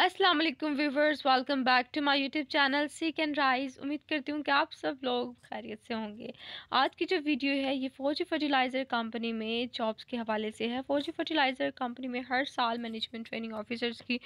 अस्सलाम वालेकुम viewers welcome back to my YouTube channel seek and rise उम्मीद करती हूँ कि आप सब लोग खैरियत से होंगे आज की जो वीडियो है ये फौजी फर्टिलाइज़र कंपनी में जॉब्स के हवाले से है फौजी फर्टिलाइज़र कंपनी में हर साल मैनेजमेंट ट्रेनिंग ऑफिसर्स की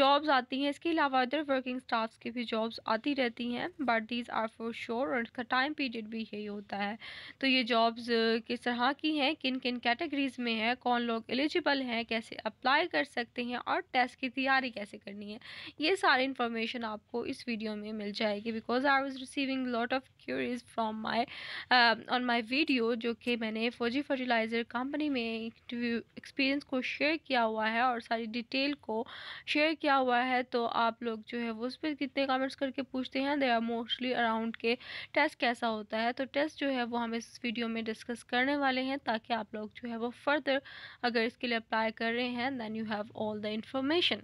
जॉब्स आती हैं इसके अलावा अदर वर्किंग स्टाफ की भी जॉब्स आती रहती हैं but these are for sure और इसका टाइम पीरियड भी यही होता है तो ये जॉब्स किस तरह की हैं किन किन कैटेगरीज़ में है कौन लोग एलिजिबल हैं कैसे अप्लाई कर सकते हैं और टेस्ट की तैयारी कैसे कर करनी है ये सारी इन्फॉर्मेशन आपको इस वीडियो में मिल जाएगी because I was receiving lot of queries from my on my video जो कि मैंने फौजी फर्टिलाइज़र कंपनी में एक्सपीरियंस को शेयर किया हुआ है और सारी डिटेल को शेयर किया हुआ है तो आप लोग जो है वो उस पर कितने कमेंट्स करके पूछते हैं दे आर मोस्टली अराउंड के टेस्ट कैसा होता है तो टेस्ट जो है वो हम इस वीडियो में डिस्कस करने वाले हैं ताकि आप लोग जो है वो फर्दर अगर इसके लिए अप्लाई कर रहे हैं then you have all the information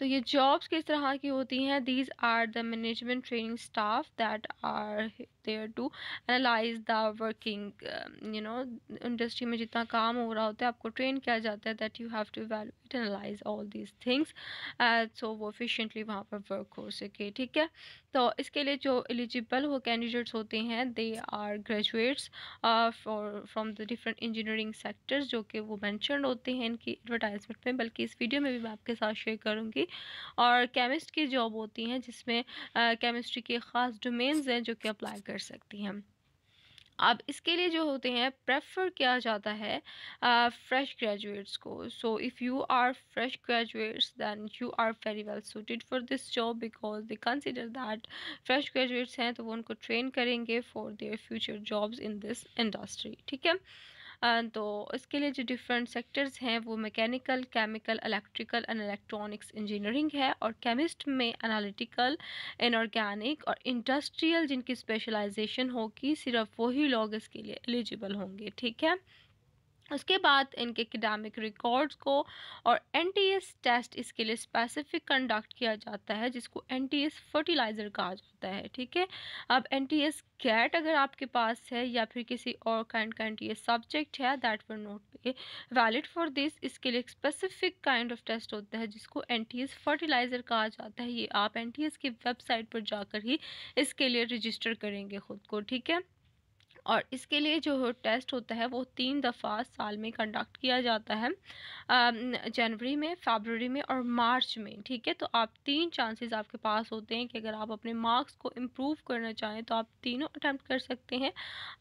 तो ये जॉब्स किस तरह की होती हैं these are the management training staff that are there to analyse the working you know industry में जितना काम हो रहा होता है आपको ट्रेन किया जाता है that you have to evaluate analyse all these things so वो एफिशेंटली वहाँ पर वर्क हो सके ठीक है तो इसके लिए जो एलिजिबल वो कैंडिडेट्स होते हैं they are graduates from the different engineering sectors जो कि वो मैंशन होते हैं इनकी एडवर्टाइजमेंट में बल्कि इस वीडियो में भी मैं आपके साथ शेयर करूँगी और केमिस्ट की जॉब होती हैं जिसमें केमिस्ट्री uh, के ख़ास डोमेन्स हैं जो कि अप्लाई कर सकती हैं अब इसके लिए जो होते हैं प्रेफर किया जाता है फ्रेश ग्रेजुएट्स को so if you are fresh graduates then you are very well suited for this job because they consider that fresh graduates हैं तो वो उनको ट्रेन करेंगे for their future jobs in this industry ठीक है तो इसके लिए जो डिफरेंट सेक्टर्स हैं वो mechanical chemical electrical and electronics engineering है और केमिस्ट में एनालिटिकल इनऑर्गेनिक और इंडस्ट्रियल जिनकी स्पेशलाइजेशन होगी सिर्फ वही लोग इसके लिए एलिजिबल होंगे ठीक है उसके बाद इनके एकेडमिक रिकॉर्ड्स को और एन टेस्ट इसके लिए स्पेसिफिक कंडक्ट किया जाता है जिसको एन फर्टिलाइज़र कहा जाता है ठीक है अब एन कैट अगर आपके पास है या फिर किसी और काइंड का एन सब्जेक्ट है that were not valid for this इसके लिए स्पेसिफिक काइंड ऑफ टेस्ट होता है जिसको एन फर्टिलाइज़र कहा जाता है ये आप एन की वेबसाइट पर जाकर ही इसके लिए रजिस्टर करेंगे ख़ुद को ठीक है और इसके लिए जो टेस्ट होता है वो तीन दफ़ा साल में कंडक्ट किया जाता है जनवरी में फरवरी में और मार्च में ठीक है तो आप तीन चांसेस आपके पास होते हैं कि अगर आप अपने मार्क्स को इम्प्रूव करना चाहें तो आप तीनों अटैम्प्ट कर सकते हैं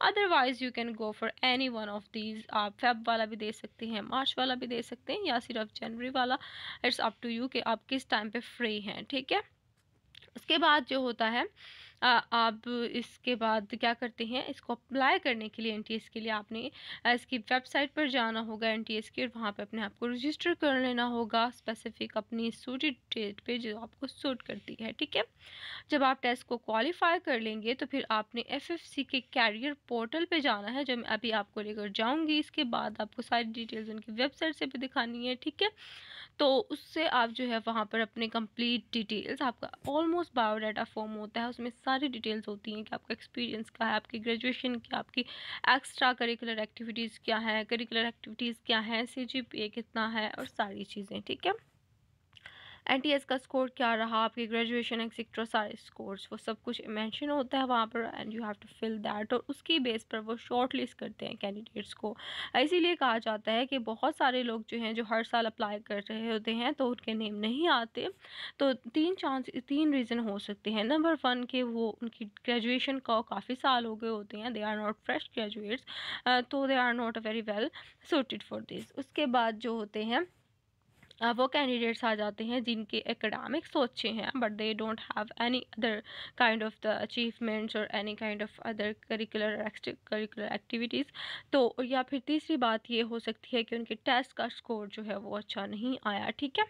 otherwise you can go for any one of these आप फेब वाला भी दे सकते हैं मार्च वाला भी दे सकते हैं या सिर्फ जनवरी वाला इट्स अप टू यू कि आप किस टाइम पर फ्री हैं ठीक है उसके बाद जो होता है आप इसके बाद क्या करते हैं इसको अप्लाई करने के लिए एन के लिए आपने इसकी वेबसाइट पर जाना होगा एन की और वहाँ पर अपने आप को रजिस्टर कर लेना होगा स्पेसिफिक अपनी सूटेड डेट पे जो आपको सूट करती है ठीक है जब आप टेस्ट को क्वालिफाई कर लेंगे तो फिर आपने एफएफसी के कैरियर पोर्टल पे जाना है जो मैं अभी आपको लेकर जाऊंगी इसके बाद आपको सारी डिटेल्स उनकी वेबसाइट से भी दिखानी है ठीक है तो उससे आप जो है वहाँ पर अपने कंप्लीट डिटेल्स आपका ऑलमोस्ट बायोडाटा फॉर्म होता है उसमें सारी डिटेल्स होती हैं कि आपका एक्सपीरियंस क्या है आपकी ग्रेजुएशन क्या आपकी एक्स्ट्रा करिकुलर एक्टिविटीज़ क्या है करिकुलर एक्टिविटीज़ क्या है सी जी कितना है और सारी चीज़ें ठीक है एन टी एस का स्कोर क्या रहा आपके ग्रेजुएशन एक्सेट्रा सारे स्कोर्स वो सब कुछ मैंशन होता है वहाँ पर and you have to fill that और उसकी बेस पर वो शॉर्ट लिस्ट करते हैं कैंडिडेट्स को इसीलिए कहा जाता है कि बहुत सारे लोग जो हैं जो हर साल अप्लाई कर रहे होते हैं तो उनके नेम नहीं आते तो तीन चांस तीन रीज़न हो सकते हैं नंबर वन के वो उनकी ग्रेजुएशन का काफ़ी साल हो गए होते हैं they are not fresh graduates तो they are not very well suited for this उसके बाद जो होते हैं वो कैंडिडेट्स आ जाते हैं जिनके एकेडमिक्स अच्छे हैं but they don't have any other kind of the achievements और any kind of other curricular curricular activities तो या फिर तीसरी बात ये हो सकती है कि उनके टेस्ट का स्कोर जो है वो अच्छा नहीं आया ठीक है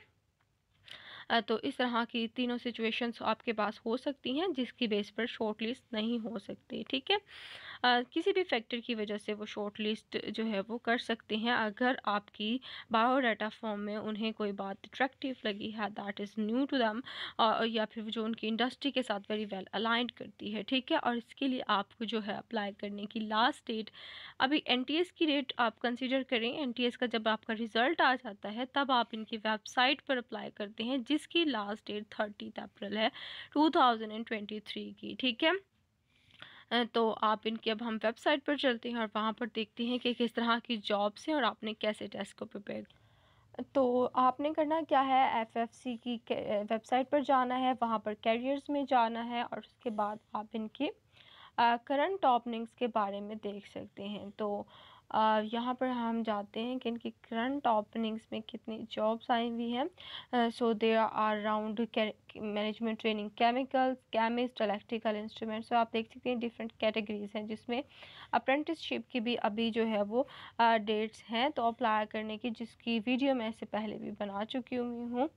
तो इस तरह की तीनों सिचुएशंस आपके पास हो सकती हैं जिसकी बेस पर शॉर्ट लिस्ट नहीं हो सकती ठीक है किसी भी फैक्टर की वजह से वो शॉर्ट लिस्ट जो है वो कर सकते हैं अगर आपकी बायोडाटा फॉर्म में उन्हें कोई बात अट्रैक्टिव लगी है दैट इज़ न्यू टू दम या फिर जो उनकी इंडस्ट्री के साथ वेरी वेल अलाइंट करती है ठीक है और इसके लिए आपको जो है अप्लाई करने की लास्ट डेट अभी एन की डेट आप कंसिडर करें एन का जब आपका रिज़ल्ट आ जाता है तब आप इनकी वेबसाइट पर अप्लाई करते हैं जिस जिसकी लास्ट डेट थर्टी अप्रैल है 2023 की ठीक है तो आप इनकी अब हम वेबसाइट पर चलते हैं और वहाँ पर देखते हैं कि किस तरह की जॉब्स हैं और आपने कैसे टेस्ट को प्रिपेयर तो आपने करना क्या है एफएफसी की वेबसाइट पर जाना है वहाँ पर कैरियर्स में जाना है और उसके बाद आप इनकी करंट ओपनिंग्स के बारे में देख सकते हैं तो यहाँ पर हम जाते हैं कि इनकी करंट ओपनिंग्स में कितनी जॉब्स आई हुई हैं so they are round management training chemicals chemist electrical instrument so आप देख सकते हैं डिफरेंट कैटेगरीज हैं जिसमें अप्रेंटिसशिप की भी अभी जो है वो डेट्स हैं तो अप्लाई करने की जिसकी वीडियो मैं इससे पहले भी बना चुकी हुई हूँ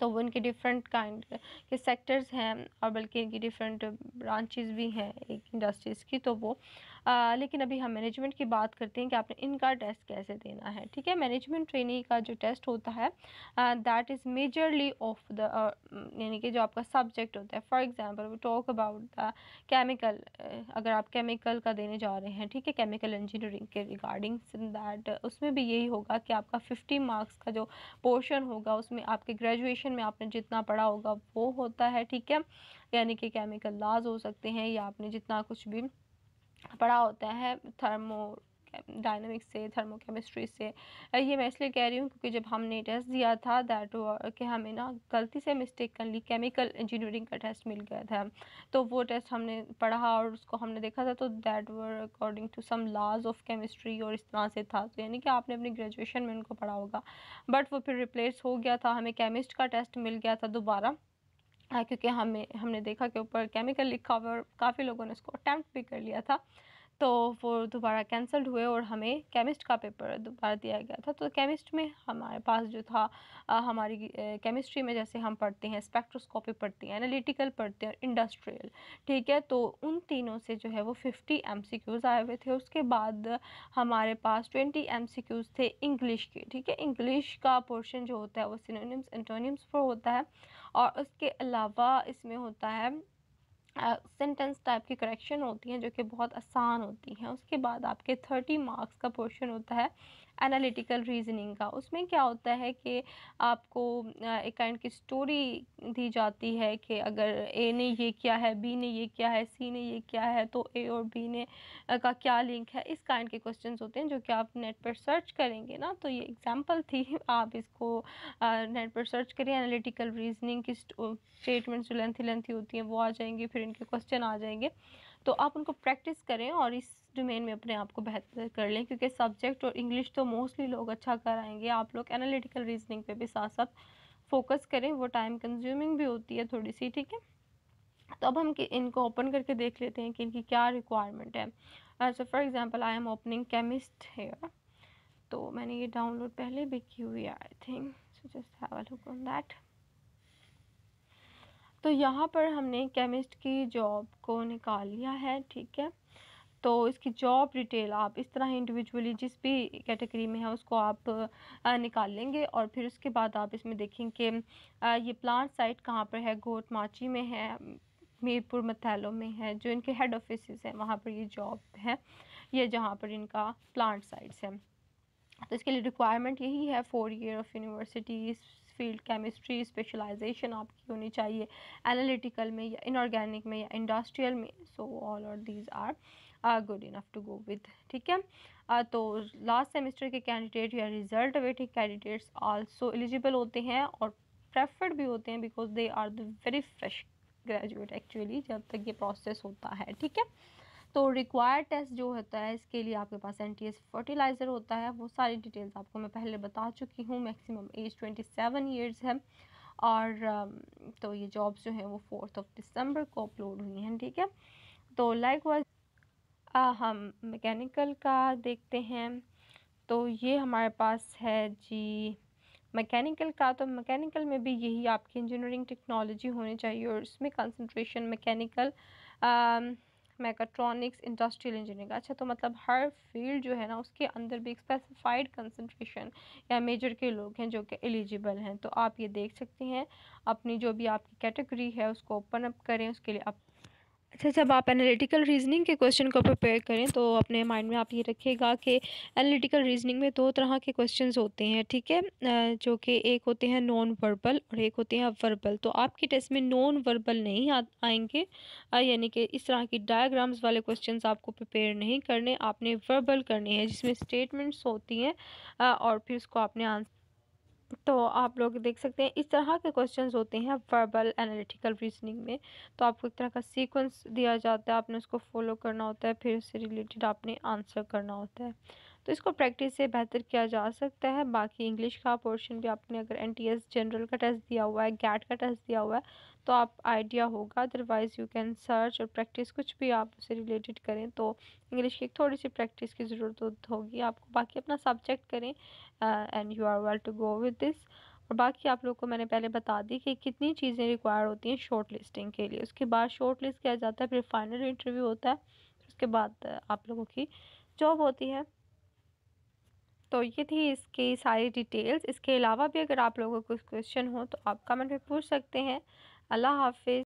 तो वो इनके डिफरेंट काइंड के सेक्टर्स हैं और बल्कि इनकी डिफरेंट ब्रांचेस भी हैं एक इंडस्ट्रीज़ की तो वो लेकिन अभी हम मैनेजमेंट की बात करते हैं कि आपने इनका टेस्ट कैसे देना है ठीक है मैनेजमेंट ट्रेनिंग का जो टेस्ट होता है that is majorly of the यानी कि जो आपका सब्जेक्ट होता है फॉर एग्ज़ाम्पल वो टॉक अबाउट द केमिकल अगर आप केमिकल का देने जा रहे हैं ठीक है केमिकल इंजीनियरिंग के रिगार्डिंग दैट उसमें भी यही होगा कि आपका फिफ्टी मार्क्स का जो पोर्शन होगा उसमें आपके ग्रेजुएशन में आपने जितना पढ़ा होगा वो होता है ठीक है यानी कि केमिकल लाज हो सकते हैं या आपने जितना कुछ भी पढ़ा होता है थर्मो डायनमिक्स से थर्मोकेमिस्ट्री से ये मैं इसलिए कह रही हूँ क्योंकि जब हमने टेस्ट दिया था दैट कि हमें ना गलती से मिस्टेक कर ली केमिकल इंजीनियरिंग का टेस्ट मिल गया था तो वो टेस्ट हमने पढ़ा और उसको हमने देखा था तो that were according to some laws of chemistry और इस तरह से था तो यानी कि आपने अपनी ग्रेजुएशन में उनको पढ़ा होगा बट वो फिर रिप्लेस हो गया था हमें केमिस्ट का टेस्ट मिल गया था दोबारा क्योंकि हमें हमने देखा कि ऊपर केमिकल लिखा हुआ और काफ़ी लोगों ने उसको अटैम्प्ट भी कर लिया था तो वो दोबारा कैंसल्ड हुए और हमें केमिस्ट का पेपर दोबारा दिया गया था तो केमिस्ट में हमारे पास जो था हमारी केमिस्ट्री में जैसे हम पढ़ते हैं स्पेक्ट्रोस्कोपी पढ़ते हैं एनालिटिकल पढ़ते हैं इंडस्ट्रियल ठीक है तो उन तीनों से जो है वो फिफ्टी एम आए हुए थे उसके बाद हमारे पास ट्वेंटी एम थे इंग्लिश के ठीक है इंग्लिश का पोर्शन जो होता है वो सिनोनियम्स इंटोनियम्स पर होता है और उसके अलावा इसमें होता है सेंटेंस टाइप की करेक्शन होती हैं जो कि बहुत आसान होती हैं उसके बाद आपके थर्टी मार्क्स का पोर्शन होता है एनालिटिकल रीजनिंग का उसमें क्या होता है कि आपको एक काइंड की स्टोरी दी जाती है कि अगर ए ने ये किया है बी ने ये किया है सी ने ये किया है तो ए और बी ने का क्या लिंक है इस काइंड के क्वेश्चन होते हैं जो कि आप नेट पर सर्च करेंगे ना तो ये एग्ज़ाम्पल थी आप इसको नेट पर सर्च करिए एनालिटिकल रीजनिंग की स्टेटमेंट्स जो लेंथी लेंथी होती हैं वो आ जाएंगी फिर इनके क्वेश्चन आ जाएंगे तो आप उनको प्रैक्टिस करें और इस डोमेन में अपने आप को बेहतर कर लें क्योंकि सब्जेक्ट और इंग्लिश तो मोस्टली लोग अच्छा कराएंगे आप लोग एनालिटिकल रीजनिंग पे भी साथ साथ फोकस करें वो टाइम कंज्यूमिंग भी होती है थोड़ी सी ठीक है तो अब हम इनको ओपन करके देख लेते हैं कि इनकी क्या रिक्वायरमेंट है अच्छा for example I am opening chemist here तो मैंने ये डाउनलोड पहले भी की हुई है I think so just on that तो यहाँ पर हमने केमिस्ट की जॉब को निकाल लिया है ठीक है तो इसकी जॉब डिटेल आप इस तरह इंडिविजुअली जिस भी कैटेगरी में है उसको आप निकाल लेंगे और फिर उसके बाद आप इसमें देखेंगे कि ये प्लांट साइट कहाँ पर है गोट माची में है मीरपुर मथैलो में है जो इनके हेड ऑफिस हैं वहाँ पर ये जॉब है ये जहाँ पर इनका प्लांट साइट्स हैं तो इसके लिए रिक्वायरमेंट यही है four year of university field chemistry specialisation आपकी होनी चाहिए एनालिटिकल में या इनऑर्गेनिक में या इंडस्ट्रियल में सो ऑल और these are good enough to go with ठीक है uh, तो लास्ट सेमेस्टर के कैंडिडेट या result waiting candidates also eligible होते हैं और प्रेफर्ड भी होते हैं because they are the very fresh graduate actually जब तक ये प्रोसेस होता है ठीक है तो रिक्वायर्ड टेस्ट जो होता है इसके लिए आपके पास एन फर्टिलाइज़र होता है वो सारी डिटेल्स आपको मैं पहले बता चुकी हूँ maximum age twenty seven years है और um, तो ये जॉब्स जो हैं वो फोर्थ ऑफ दिसंबर को अपलोड हुई हैं ठीक है तो लाइक वाइज आ, हम मैकेनिकल का देखते हैं तो ये हमारे पास है जी मैकेनिकल का तो मैकेनिकल में भी यही आपकी इंजीनियरिंग टेक्नोलॉजी होनी चाहिए और इसमें concentration mechanical mechatronics industrial engineering अच्छा तो मतलब हर फील्ड जो है ना उसके अंदर भी एक स्पेसिफाइड कंसंट्रेशन या मेजर के लोग हैं जो कि एलिजिबल हैं तो आप ये देख सकते हैं अपनी जो भी आपकी कैटेगरी है उसको ओपन अप करें उसके लिए आप अच्छा जब अच्छा, आप एनालिटिकल रीजनिंग के क्वेश्चन को प्रिपेयर करें तो अपने माइंड में आप ये रखिएगा कि एनालिटिकल रीजनिंग में दो तरह के क्वेश्चंस होते हैं ठीक है जो कि एक होते हैं नॉन वर्बल और एक होते हैं वर्बल तो आपके टेस्ट में नॉन वर्बल नहीं आ, आएंगे यानी कि इस तरह की डायग्राम्स वाले क्वेश्चन आपको प्रिपेयर नहीं करने आपने वर्बल करने हैं जिसमें स्टेटमेंट्स होती हैं और फिर उसको आपने आंसर तो आप लोग देख सकते हैं इस तरह के क्वेश्चन होते हैं वर्बल एनालिटिकल रीजनिंग में तो आपको एक तरह का सीक्वेंस दिया जाता है आपने उसको फॉलो करना होता है फिर उससे रिलेटेड आपने आंसर करना होता है तो इसको प्रैक्टिस से बेहतर किया जा सकता है बाकी इंग्लिश का पोर्शन भी आपने अगर एन टी एस जनरल का टेस्ट दिया हुआ है गैट का टेस्ट दिया हुआ है तो आप आइडिया होगा अदरवाइज़ यू कैन सर्च और प्रैक्टिस कुछ भी आप उससे रिलेटेड करें तो इंग्लिश की थोड़ी सी प्रैक्टिस की ज़रूरत होगी आपको बाकी अपना सब्जेक्ट करें and you are well to go with this और बाकी आप लोगों को मैंने पहले बता दी कि कितनी चीज़ें रिक्वायर होती हैं शॉर्ट लिस्टिंग के लिए उसके बाद शॉर्ट लिस्ट किया जाता है फिर फाइनल इंटरव्यू होता है उसके बाद आप लोगों की जॉब होती है तो ये थी इसकी सारी डिटेल्स इसके अलावा भी अगर आप लोगों को क्वेश्चन हो तो आप कमेंट में पूछ सकते हैं अल्लाह हाफिज़